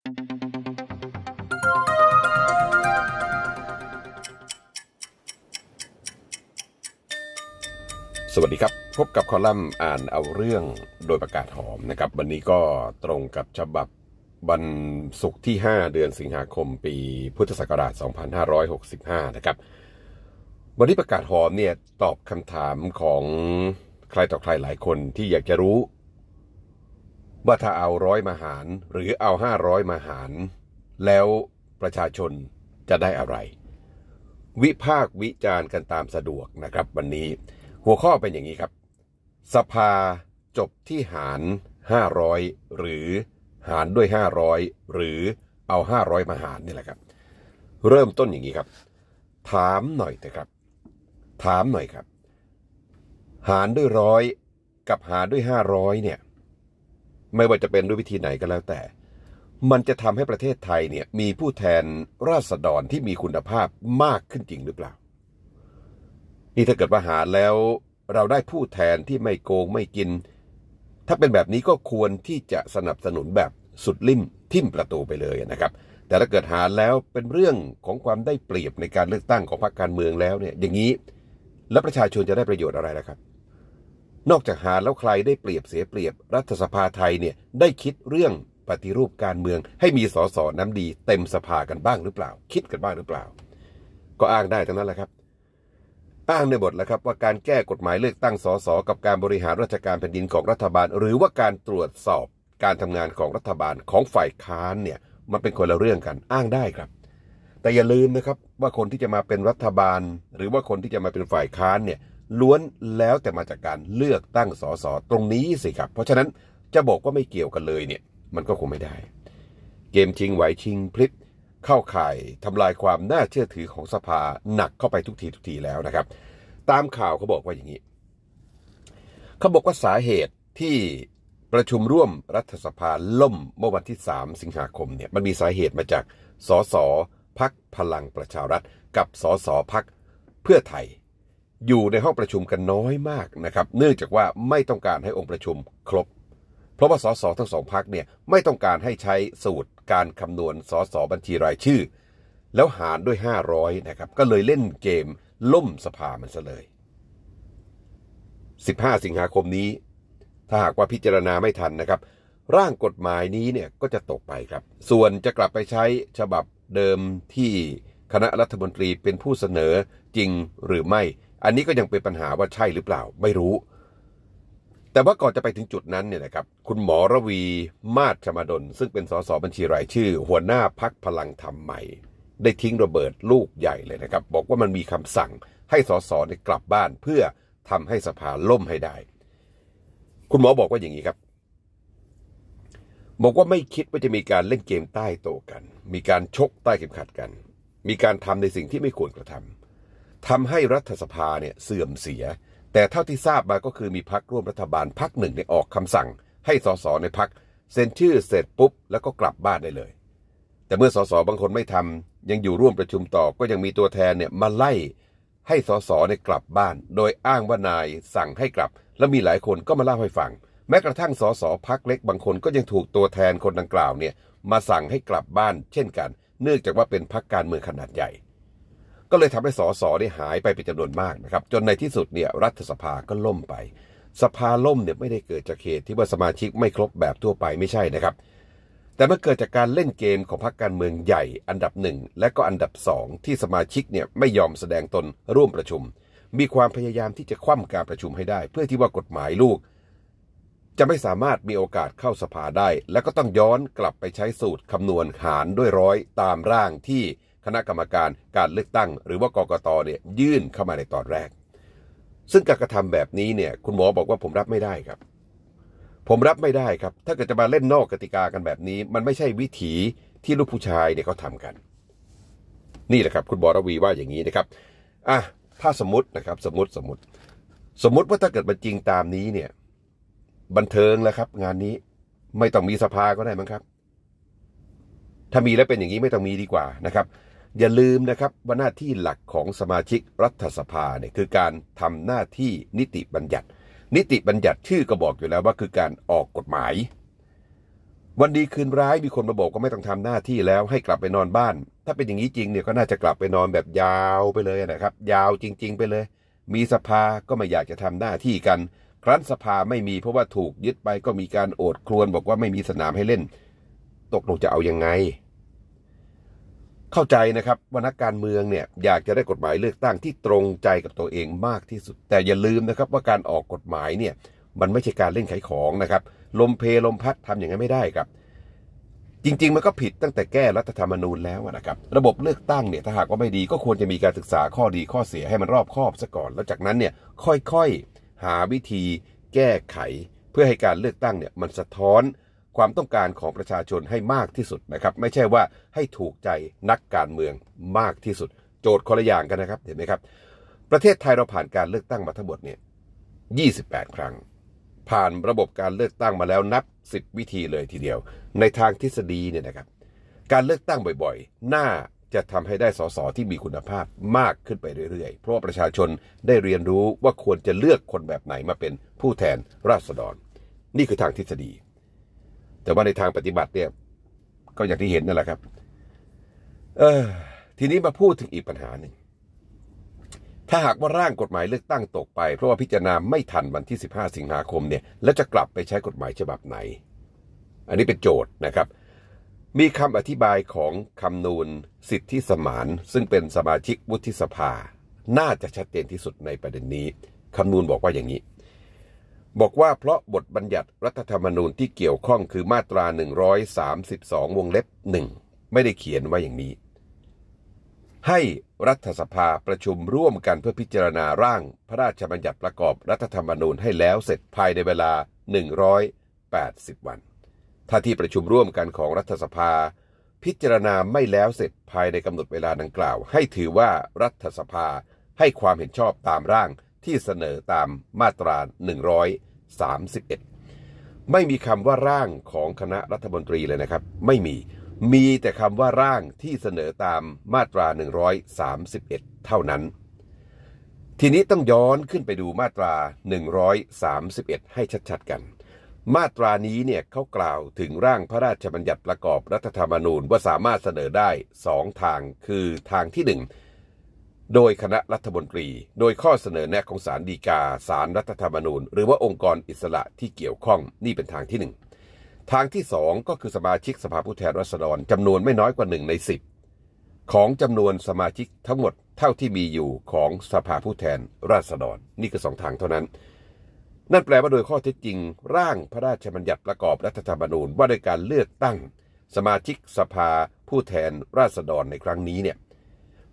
สวัสดีครับ พบกับคอลัมน์อ่านเอาเรื่องโดยประกาศหอมนะครับ วันนี้ก็ตรงกับฉบับวันศุกร์ที่ 5 เดือนสิงหาคมปีพุทธศักราช 2565 นะครับวันนี้ประกาศหอมเนี่ยตอบคำถามของใครต่อใครหลายคนที่อยากจะรู้ว่าถ้าเอาร้อยมาหารหรือเอาห้าร้อยมาหารแล้วประชาชนจะได้อะไร วิพากวิจารณ์กันตามสะดวกนะครับ วันนี้หัวข้อเป็นอย่างนี้ครับ สภาจบที่หารห้าร้อยหรือหารด้วยห้าร้อยหรือเอาห้าร้อยมาหารนี่แหละครับเริ่มต้นอย่างนี้ครับ ถามหน่อยนะครับถามหน่อยครับ หารด้วยร้อยกับหารด้วยห้าร้อยเนี่ยไม่ว่าจะเป็นด้วยวิธีไหนก็แล้วแต่ มันจะทำให้ประเทศไทยเนี่ยมีผู้แทนราษฎรที่มีคุณภาพมากขึ้นจริงหรือเปล่า นี่ถ้าเกิดป่าหาแล้วเราได้ผู้แทนที่ไม่โกงไม่กิน ถ้าเป็นแบบนี้ก็ควรที่จะสนับสนุนแบบสุดลิ่มทิ่มประตูไปเลยนะครับ แต่ถ้าเกิดหาแล้วเป็นเรื่องของความได้เปรียบในการเลือกตั้งของพรรคการเมืองแล้วเนี่ยอย่างนี้แล้วประชาชนจะได้ประโยชน์อะไรล่ะครับนอกจากหาแล้วใครได้เปรียบเสียเปรียบรัฐสภาไทยเนี่ยได้คิดเรื่องปฏิรูปการเมือง ให้มีสสน้ำดี เต็มสภากันบ้างหรือเปล่า คิดกันบ้างหรือเปล่า ก็อ้างได้ทั้งนั้นแหละครับอ้างในบทแล้วครับว่าการแก้กฎหมายเลือกตั้งสสกับการบริหารราชการแผ่นดินของรัฐบาล หรือว่าการตรวจสอบการทำงานของรัฐบาลของฝ่ายค้านเนี่ยมันเป็นคนละเรื่องกันอ้างได้ครับ แต่อย่าลืมนะครับว่าคนที่จะมาเป็นรัฐบาล หรือว่าคนที่จะมาเป็นฝ่ายค้านเนี่ยล้วนแล้วแต่มาจากการเลือกตั้งสสตรงนี้สิครับ เพราะฉะนั้นจะบอกว่าไม่เกี่ยวกันเลยเนี่ย มันก็คงไม่ได้ เกมชิงไหวชิงพลิบเข้าข่ายทำลายความน่าเชื่อถือของสภาหนักเข้าไปทุกทีทุกทีแล้วนะครับ ตามข่าวเขาบอกว่าอย่างนี้ เขาบอกว่าสาเหตุที่ประชุมร่วมรัฐสภาล่มเมื่อวันที่ 3 สิงหาคมเนี่ยมันมีสาเหตุมาจากสสพักพลังประชารัฐ กับสสพักเพื่อไทยอยู่ในห้องประชุมกันน้อยมากนะครับ เนื่องจากว่าไม่ต้องการให้องค์ประชุมครบ เพราะว่าสสทั้งสองพักเนี่ยไม่ต้องการให้ใช้สูตรการคำนวณสสบัญชีรายชื่อ แล้วหารด้วย 500นะครับ ก็เลยเล่นเกมล่มสภามันซะเลย 15 สิงหาคมนี้ ถ้าหากว่าพิจารณาไม่ทันนะครับ ร่างกฎหมายนี้เนี่ยก็จะตกไปครับ ส่วนจะกลับไปใช้ฉบับเดิมที่คณะรัฐมนตรีเป็นผู้เสนอจริงหรือไม่อันนี้ก็ยังเป็นปัญหาว่าใช่หรือเปล่าไม่รู้ แต่ว่าก่อนจะไปถึงจุดนั้นเนี่ยนะครับคุณหมอระวีมาศชมาดล ซึ่งเป็นสสบัญชีรายชื่อ หัวหน้าพักพลังธรรมใหม่ ได้ทิ้งระเบิดลูกใหญ่เลยนะครับ บอกว่ามันมีคำสั่งให้สสกลับบ้านเพื่อทำให้สภาล่มให้ได้ คุณหมอบอกว่าอย่างนี้ครับ บอกว่าไม่คิดว่าจะมีการเล่นเกมใต้โตกัน มีการชกใต้เข็มขัดกัน มีการทำในสิ่งที่ไม่ควรกระทำทำให้รัฐสภาเนี่ยเสื่อมเสีย แต่เท่าที่ทราบมาก็คือมีพักร่วมรัฐบาลพักหนึ่งเนี่ยออกคำสั่ง ให้สสในพักเซ็นชื่อ เสร็จปุ๊บแล้วก็กลับบ้านได้เลย แต่เมื่อสสบางคนไม่ทำยังอยู่ร่วมประชุมต่อก็ยังมีตัวแทนเนี่ยมาไล่ ให้สสในกลับบ้าน โดยอ้างว่านายสั่งให้กลับ และมีหลายคนก็มาเล่าให้ฟัง แม้กระทั่งสสพักเล็กบางคนก็ยังถูกตัวแทนคนดังกล่าวเนี่ยมาสั่งให้กลับบ้าน เช่นกัน เนื่องจากว่าเป็นพักการเมืองขนาดใหญ่ก็เลยทำให้สส ได้หายไปเป็นจำนวนมากนะครับ จนในที่สุดเนี่ยรัฐสภาก็ล่มไป สภาล่มเนี่ยไม่ได้เกิดจากเหตุที่ว่าสมาชิกไม่ครบแบบทั่วไปไม่ใช่นะครับ แต่มันเกิดจากการเล่นเกมของพรรคการเมืองใหญ่ อันดับหนึ่งและก็อันดับสองที่สมาชิกเนี่ยไม่ยอมแสดงตนร่วมประชุม มีความพยายามที่จะคว่ำการประชุมให้ได้ เพื่อที่ว่ากฎหมายลูก จะไม่สามารถมีโอกาสเข้าสภาได้ และก็ต้องย้อนกลับไปใช้สูตรคำนวณหารด้วยร้อยตามร่างที่คณะกรรมการการเลือกตั้งหรือว่ากกตเนี่ย ยื่นเข้ามาในตอนแรก ซึ่งการกระทำแบบนี้เนี่ย คุณหมอบอกว่าผมรับไม่ได้ครับ ผมรับไม่ได้ครับ ถ้าเกิดจะมาเล่นนอกกติกากันแบบนี้ มันไม่ใช่วิถีที่ลูกผู้ชายเนี่ยเขาทำกัน นี่แหละครับ คุณบอรวีว่าอย่างนี้นะครับอ่ะถ้าสมมตินะครับ สมมติสมมติ สมมติว่าถ้าเกิดมันจริงตามนี้เนี่ย บันเทิงแล้วครับ งานนี้ไม่ต้องมีสภาก็ได้มั้งครับ ถ้ามีแล้วเป็นอย่างนี้ไม่ต้องมีดีกว่านะครับอย่าลืมนะครับว่าหน้าที่หลักของสมาชิกรัฐสภาเนี่ยคือการทำหน้าที่นิติบัญญัติ นิติบัญญัติชื่อก็บอกอยู่แล้วว่าคือการออกกฎหมาย วันดีคืนร้ายมีคนมาบอกก็ไม่ต้องทำหน้าที่แล้วให้กลับไปนอนบ้าน ถ้าเป็นอย่างนี้จริงเนี่ยก็น่าจะกลับไปนอนแบบยาวไปเลยนะครับยาวจริงๆ ไปเลย มีสภาก็ไม่อยากจะทำหน้าที่กัน ครั้นสภาไม่มีเพราะว่าถูกยึดไปก็มีการโอดครวนบอกว่าไม่มีสนามให้เล่น ตกลงจะเอายังไงเข้าใจนะครับว่านักการเมืองเนี่ยอยากจะได้กฎหมายเลือกตั้งที่ตรงใจกับตัวเองมากที่สุด แต่อย่าลืมนะครับว่าการออกกฎหมายเนี่ยมันไม่ใช่การเล่นขายของนะครับลมเพลมพัดทำอย่างนั้นไม่ได้ครับ จริงๆมันก็ผิดตั้งแต่แก้รัฐธรรมนูญแล้วนะครับระบบเลือกตั้งเนี่ยถ้าหากว่าไม่ดีก็ควรจะมีการศึกษาข้อดีข้อเสียให้มันรอบคอบซะก่อนแล้วจากนั้นเนี่ยค่อยๆ หาวิธีแก้ไขเพื่อให้การเลือกตั้งเนี่ยมันสะท้อนความต้องการของประชาชนให้มากที่สุดนะครับ ไม่ใช่ว่าให้ถูกใจนักการเมืองมากที่สุด โจทย์คนละอย่างกันนะครับเห็นไหมครับ ประเทศไทยเราผ่านการเลือกตั้งมาทั้งหมดเนี่ย28 ครั้ง ผ่านระบบการเลือกตั้งมาแล้วนับ10วิธีเลยทีเดียวในทางทฤษฎีเนี่ยนะครับการเลือกตั้งบ่อยๆ น่าจะทำให้ได้สสที่มีคุณภาพมากขึ้นไปเรื่อยๆ เพราะประชาชนได้เรียนรู้ว่าควรจะเลือกคนแบบไหนมาเป็นผู้แทนราษฎร นี่คือทางทฤษฎีแต่ว่าในทางปฏิบัติเนี่ยก็อย่างที่เห็นนั่นแหละครับ เออ ทีนี้มาพูดถึงอีกปัญหาหนึ่งถ้าหากว่าร่างกฎหมายเลือกตั้งตกไปเพราะว่าพิจารณาไม่ทันวันที่ 15 สิงหาคมเนี่ย แล้วจะกลับไปใช้กฎหมายฉบับไหน อันนี้เป็นโจทย์นะครับ มีคำอธิบายของคำนูนสิทธิสมาน ซึ่งเป็นสมาชิกวุฒิสภา น่าจะชัดเจนที่สุดในประเด็นนี้คำนูนบอกว่าอย่างนี้บอกว่าเพราะบทบัญญัติรัฐธรรมนูญที่เกี่ยวข้อง คือมาตรา 132 วงเล็บหนึ่งไม่ได้เขียนไว้อย่างนี้ ให้รัฐสภาประชุมร่วมกันเพื่อพิจารณาร่าง พระราชบัญญัติประกอบรัฐธรรมนูญให้แล้วเสร็จภายในเวลา 180 วัน ถ้าที่ประชุมร่วมกันของรัฐสภา พิจารณาไม่แล้วเสร็จภายในกำหนดเวลาดังกล่าว ให้ถือว่ารัฐสภาให้ความเห็นชอบตามร่างที่เสนอตามมาตรา 131 ไม่มีคำว่าร่างของคณะรัฐมนตรีเลยนะครับ ไม่มี มีแต่คำว่าร่างที่เสนอตามมาตรา 131 เท่านั้น ทีนี้ต้องย้อนขึ้นไปดูมาตรา 131 ให้ชัดๆ กัน มาตรานี้เนี่ยเขากล่าวถึงร่างพระราชบัญญัติประกอบรัฐธรรมนูญว่าสามารถเสนอได้สองทางคือทางที่หนึ่งโดยคณะรัฐมนตรี โดยข้อเสนอแนะของสารดีกาสารรัฐธรรมนูญ หรือว่าองค์กรอิสระที่เกี่ยวข้องนี่เป็นทางที่ 1 ทางที่ 2 ก็คือสมาชิกสภาผู้แทนราษฎรจำนวนไม่น้อยกว่า1ใน 10 ของจำนวนสมาชิกทั้งหมดเท่าที่มีอยู่ของสภาผู้แทนราษฎรนี่คือสองทางเท่านั้น นั่นแปลว่าโดยข้อเท็จจริง ร่างพระราชบัญญัติประกอบรัฐธรรมนูญว่าด้วยการเลือกตั้งสมาชิกสภาผู้แทนราษฎรในครั้งนี้เนี่ย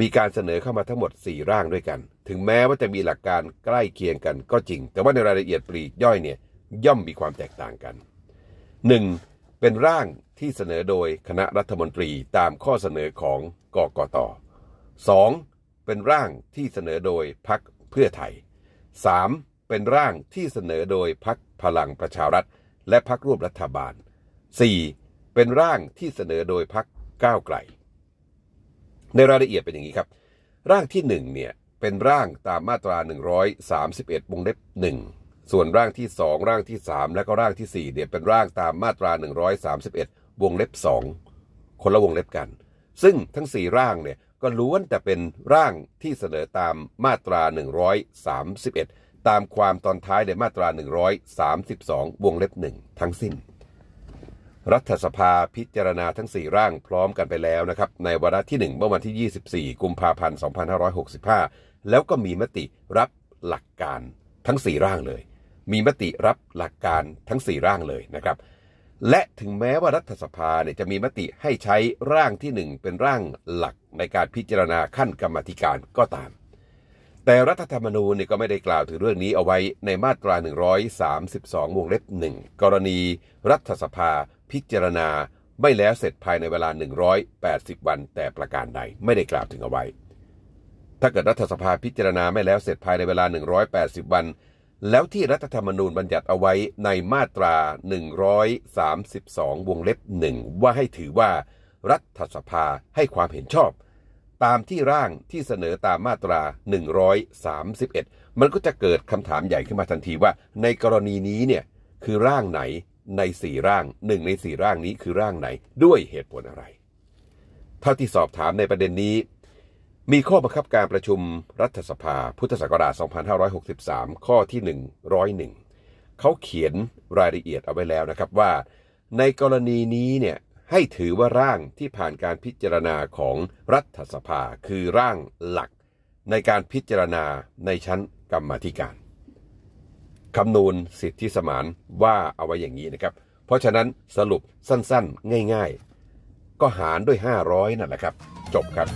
มีการเสนอเข้ามาทั้งหมด 4 ร่างด้วยกัน ถึงแม้ว่าจะมีหลักการใกล้เคียงกันก็จริง แต่ว่าในรายละเอียดปลีกย่อยเนี่ยย่อมมีความแตกต่างกัน 1. เป็นร่างที่เสนอโดยคณะรัฐมนตรีตามข้อเสนอของกกต 2. เป็นร่างที่เสนอโดยพักเพื่อไทย 3. เป็นร่างที่เสนอโดยพักพลังประชารัฐ และพักร่วมรัฐบาล 4. เป็นร่างที่เสนอโดยพักก้าวไกลในรายละเอียดเป็นอย่างนี้ครับ ร่างที่1เนี่ยเป็นร่างตามมาตรา131วงเล็บ 1 ส่วนร่างที่ 2 ร่างที่ 3 และก็ร่างที่ 4เนี่ยเป็นร่างตามมาตรา 131 วงเล็บ 2 คนละวงเล็บกัน ซึ่งทั้ง 4 ร่างเนี่ยก็ล้วนแต่เป็นร่างที่เสนอตามมาตรา 131 ตามความตอนท้ายในมาตรา 132 วงเล็บ 1 ทั้งสิ้นรัฐสภาพิจารณาทั้ง 4 ร่างพร้อมกันไปแล้วนะครับในวาระที่ 1 เมื่อวันที่ 24 กุมภาพันธ์ 2565 แล้วก็มีมติรับหลักการทั้ง 4 ร่างเลย มีมติรับหลักการทั้ง 4 ร่างเลยนะครับ และถึงแม้ว่ารัฐสภาเนี่ยจะมีมติให้ใช้ร่างที่ 1 เป็นร่างหลักในการพิจารณาขั้นกรรมธิการก็ตามแต่รัฐธรรมนูญนี่ก็ไม่ได้กล่าวถึงเรื่องนี้เอาไว้ในมาตรา 132 วงเล็บ 1 กรณี รัฐสภาพิจารณาไม่แล้วเสร็จภายในเวลา 180 วัน แต่ประการใดไม่ได้กล่าวถึงเอาไว้ ถ้าเกิดรัฐสภาพิจารณาไม่แล้วเสร็จภายในเวลา 180 วัน แล้วที่รัฐธรรมนูญบัญญัติเอาไว้ในมาตรา 132 วงเล็บ 1 ว่าให้ถือว่า รัฐสภาให้ความเห็นชอบตามที่ร่างที่เสนอตามมาตรา 131 มันก็จะเกิดคำถามใหญ่ขึ้นมาทันทีว่าในกรณีนี้เนี่ยคือร่างไหนในสี่ร่างหนึ่งในสี่ร่างนี้คือร่างไหนด้วยเหตุผลอะไรเท่าที่สอบถามในประเด็นนี้ มีข้อบังคับการประชุมรัฐสภาพุทธศักราช 2563 ข้อที่ 101 เขาเขียนรายละเอียดเอาไว้แล้วนะครับว่าในกรณีนี้เนี่ยให้ถือว่าร่างที่ผ่านการพิจารณาของรัฐสภาคือร่างหลักในการพิจารณาในชั้นกรรมธิการ คำนูลสิทธิสมานว่าเอาไว้อย่างนี้นะครับ เพราะฉะนั้นสรุปสั้นๆง่ายๆ ก็หารด้วย 500 นั่นแหละครับ จบครับ